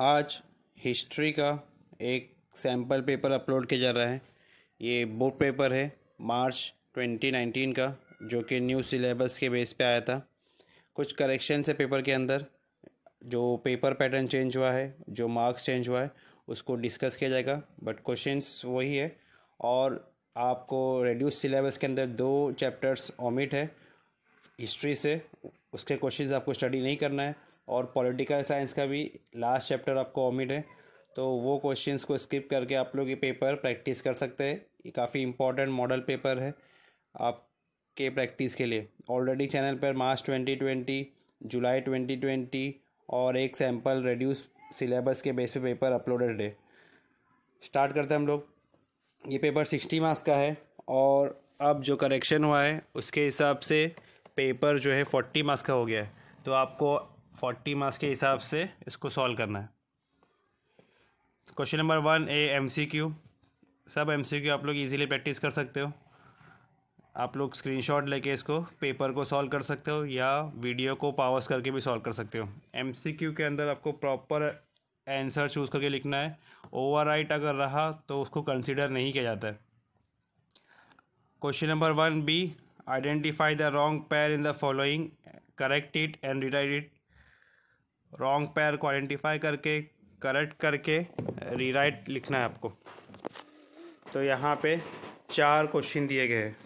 आज हिस्ट्री का एक सैम्पल पेपर अपलोड किया जा रहा है ये बोर्ड पेपर है मार्च 2019 का जो कि न्यू सिलेबस के बेस पे आया था कुछ करेक्शन है पेपर के अंदर जो पेपर पैटर्न चेंज हुआ है जो मार्क्स चेंज हुआ है उसको डिस्कस किया जाएगा बट क्वेश्चंस वही है और आपको रेड्यूस सिलेबस के अंदर दो चैप्टर्स ओमिट है हिस्ट्री से उसके क्वेश्चंस आपको स्टडी नहीं करना है और पॉलिटिकल साइंस का भी लास्ट चैप्टर आपको ओमिट है तो वो क्वेश्चंस को स्किप करके आप लोग ये पेपर प्रैक्टिस कर सकते हैं ये काफ़ी इंपॉर्टेंट मॉडल पेपर है आपके प्रैक्टिस के लिए ऑलरेडी चैनल पर March twenty twenty July twenty twenty और एक सैम्पल रेड्यूस सिलेबस के बेस पे पेपर अपलोडेड है स्टार्ट करते हैं हम लोग ये पेपर सिक्सटी मार्क्स का है और अब जो करेक्शन हुआ है उसके हिसाब से पेपर जो है फोर्टी मार्क्स का हो गया है तो आपको फोर्टी मार्क्स के हिसाब से इसको सॉल्व करना है question number one A M C Q सब एम सी क्यू आप लोग इजीली प्रैक्टिस कर सकते हो आप लोग स्क्रीनशॉट लेके इसको पेपर को सॉल्व कर सकते हो या वीडियो को पावर्स करके भी सॉल्व कर सकते हो एम सी क्यू के अंदर आपको प्रॉपर आंसर चूज़ करके लिखना है ओवर अगर रहा तो उसको कंसिडर नहीं किया जाता है question number one B identify the wrong pair in the following correct it and rewrite it wrong pair को आइडेंटिफाई करके करेक्ट करके रीराइट लिखना है आपको तो यहाँ पे चार क्वेश्चन दिए गए हैं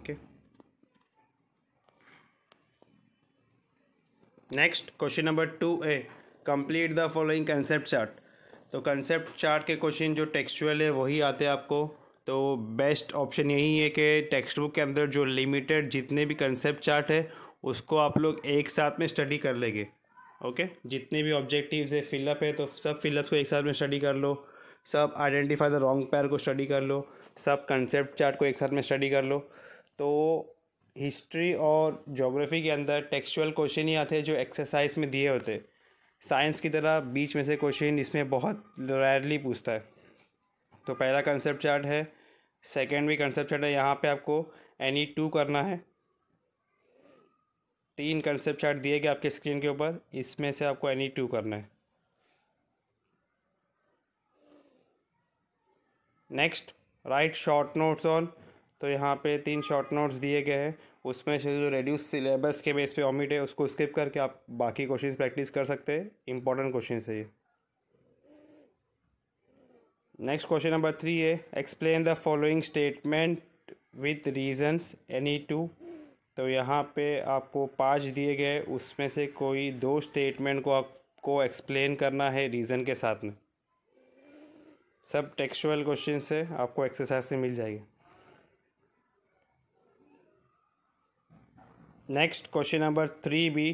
okay next question number two A complete the following concept chart तो कंसेप्ट चार्ट के क्वेश्चन जो टेक्सचुअल है वही आते हैं आपको तो बेस्ट ऑप्शन यही है कि टेक्स्ट बुक के अंदर जो लिमिटेड जितने भी कंसेप्ट चार्ट है उसको आप लोग एक साथ में स्टडी कर लेंगे ओके जितने भी ऑब्जेक्टिव्स है फिलअप है तो सब फिलअप्स को एक साथ में स्टडी कर लो सब आइडेंटिफाई द रॉन्ग पैर को स्टडी कर लो सब कंसेप्ट चार्ट को एक साथ में स्टडी कर लो तो हिस्ट्री और जोग्राफी के अंदर टेक्सुअल क्वेश्चन ही आते हैं जो एक्सरसाइज में दिए होते साइंस की तरह बीच में से क्वेश्चन इसमें बहुत रेयरली पूछता है तो पहला कंसेप्ट चार्ट है सेकेंड भी कंसेप्ट चार्ट है यहाँ पे आपको एनी टू करना है तीन कंसेप्ट चार्ट दिए गए आपके स्क्रीन के ऊपर इसमें से आपको एनी टू करना है next write short notes on तो यहाँ पे तीन शॉर्ट नोट्स दिए गए हैं उसमें से जो रेड्यूस सिलेबस के बेस पे ऑमिट है उसको स्किप करके आप बाकी क्वेश्चन प्रैक्टिस कर सकते हैं इंपॉर्टेंट क्वेश्चन है ये नेक्स्ट क्वेश्चन नंबर थ्री है explain the following statement with reasons any two तो यहाँ पे आपको पाँच दिए गए उसमें से कोई दो स्टेटमेंट को आपको एक्सप्लेन करना है रीज़न के साथ में सब टेक्सुअल क्वेश्चन से आपको एक्सरसाइज से मिल जाएगी next question number three B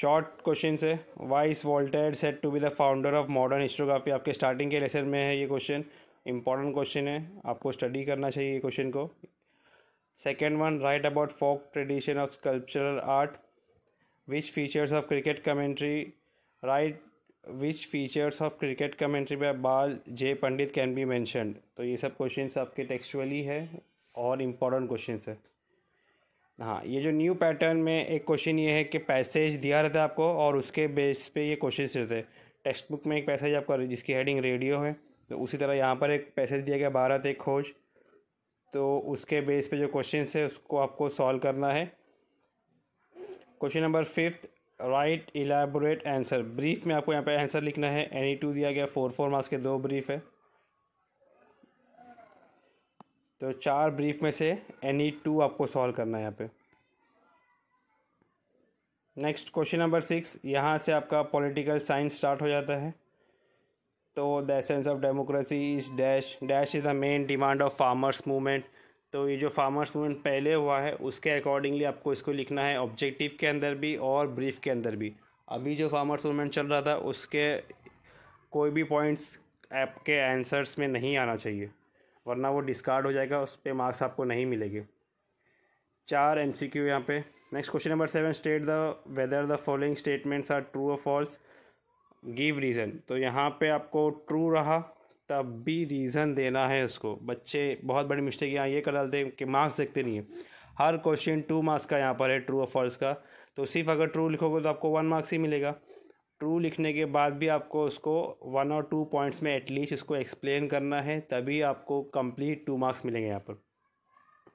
short question है वाइस वॉल्टेड said to be the founder of modern historiography आपके स्टार्टिंग के लेसन में है ये क्वेश्चन इंपॉर्टेंट क्वेश्चन है आपको स्टडी करना चाहिए ये क्वेश्चन को second one write about folk tradition of sculptural art which features of cricket commentary write which features of cricket commentary by Bal J Pandit can be mention तो ये सब क्वेश्चन आपके टेक्सुअली है और इम्पोर्टेंट क्वेश्चन है हाँ ये जो न्यू पैटर्न में एक क्वेश्चन ये है कि पैसेज दिया रहता है आपको और उसके बेस पे ये क्वेश्चंस रहते हैं टेक्स्ट बुक में एक पैसेज आपका जिसकी हेडिंग रेडियो है तो उसी तरह यहाँ पर एक पैसेज दिया गया भारत एक खोज तो उसके बेस पे जो क्वेश्चन है उसको आपको सॉल्व करना है question number fifth write elaborate answer brief में आपको यहाँ पे आंसर लिखना है एनी टू दिया गया फोर फोर मार्क्स के दो ब्रीफ है तो चार ब्रीफ में से एनी टू आपको सॉल्व करना है यहाँ पे नेक्स्ट क्वेश्चन नंबर सिक्स यहाँ से आपका पॉलिटिकल साइंस स्टार्ट हो जाता है तो the essence of democracy is dash dash is the main demand of farmers movement तो ये जो फार्मर्स मूवमेंट पहले हुआ है उसके अकॉर्डिंगली आपको इसको लिखना है ऑब्जेक्टिव के अंदर भी और ब्रीफ के अंदर भी अभी जो फार्मर्स मूवमेंट चल रहा था उसके कोई भी पॉइंट्स आपके आंसर्स में नहीं आना चाहिए वरना वो डिस्कार्ड हो जाएगा उस पर मार्क्स आपको नहीं मिलेंगे चार एम सी क्यू यहाँ पे next question number seven state the whether the following statements are true और फॉल्स गिव रीज़न तो यहाँ पे आपको ट्रू रहा तब भी रीज़न देना है उसको बच्चे बहुत बड़ी मिस्टेक यहाँ ये कर डालते हैं कि मार्क्स देखते नहीं है हर क्वेश्चन टू मार्क्स का यहाँ पर है ट्रू और फॉल्स का तो सिर्फ अगर ट्रू लिखोगे तो आपको वन मार्क्स ही मिलेगा ट्रू लिखने के बाद भी आपको उसको वन और टू पॉइंट्स में एटलीस्ट उसको एक्सप्लेन करना है तभी आपको कंप्लीट टू मार्क्स मिलेंगे यहाँ पर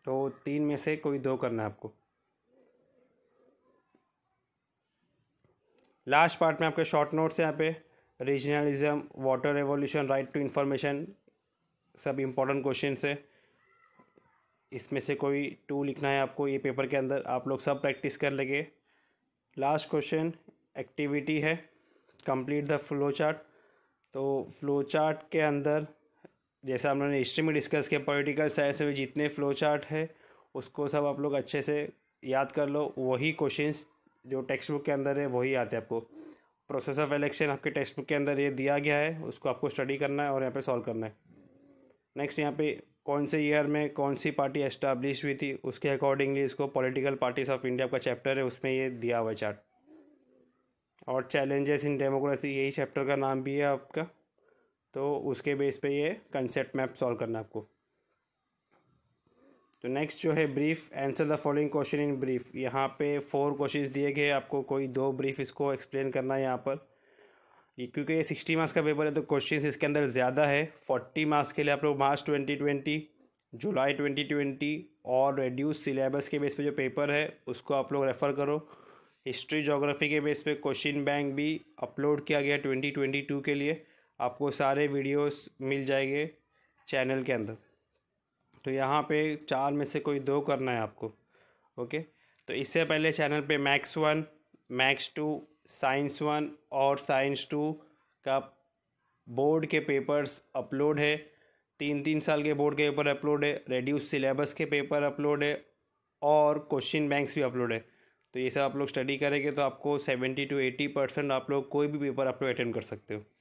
तो तीन में से कोई दो करना है आपको लास्ट पार्ट में आपके शॉर्ट नोट्स यहाँ पे regionalism water revolution right to information सब इम्पोर्टेंट क्वेश्चन है इसमें से कोई टू लिखना है आपको ये पेपर के अंदर आप लोग सब प्रैक्टिस कर लेंगे लास्ट क्वेश्चन एक्टिविटी है कंप्लीट द फ्लो चार्ट तो फ्लो चार्ट के अंदर जैसा हम लोगों ने हिस्ट्री में डिस्कस किया पॉलिटिकल साइंस में जितने फ्लो चार्ट है उसको सब आप लोग अच्छे से याद कर लो वही क्वेश्चंस जो टेक्स्ट बुक के अंदर है वही आते हैं आपको प्रोसेस ऑफ इलेक्शन आपके टेक्स्ट बुक के अंदर ये दिया गया है उसको आपको स्टडी करना है और यहाँ पे सॉल्व करना है नेक्स्ट यहाँ पे कौन से ईयर में कौन सी पार्टी एस्टाब्लिश हुई थी उसके अकॉर्डिंगली इसको पॉलिटिकल पार्टीज ऑफ इंडिया का चैप्टर है उसमें ये दिया हुआ है चार्ट और चैलेंजेस इन डेमोक्रेसी यही चैप्टर का नाम भी है आपका तो उसके बेस पे ये कंसेप्ट मैप सॉल्व करना है आपको तो नेक्स्ट जो है brief answer the following question in brief यहाँ पे फोर क्वेश्चन दिए गए आपको कोई दो ब्रीफ इसको एक्सप्लेन करना है यहाँ पर ये क्योंकि ये सिक्सटी मार्क्स का पेपर है तो क्वेश्चन इसके अंदर ज़्यादा है फोर्टी मार्क्स के लिए आप लोग March twenty twenty July twenty twenty और रेड्यूस सिलेबस के बेस पर जो पेपर है उसको आप लोग रेफ़र करो हिस्ट्री जोग्राफी के बेस पर क्वेश्चन बैंक भी अपलोड किया गया ट्वेंटी ट्वेंटी टू के लिए आपको सारे वीडियोज़ मिल जाएंगे चैनल के अंदर तो यहाँ पे चार में से कोई दो करना है आपको ओके तो इससे पहले चैनल पे maths one maths two science one और साइंस टू का बोर्ड के पेपर्स अपलोड है तीन तीन साल के बोर्ड के पेपर अपलोड है रेड्यूस सिलेबस के पेपर अपलोड है और क्वेश्चन बैंक्स भी अपलोड है तो ये सब आप लोग स्टडी करेंगे तो आपको सेवेंटी टू एटी परसेंट आप लोग कोई भी पेपर आप लोग अटेंड कर सकते हो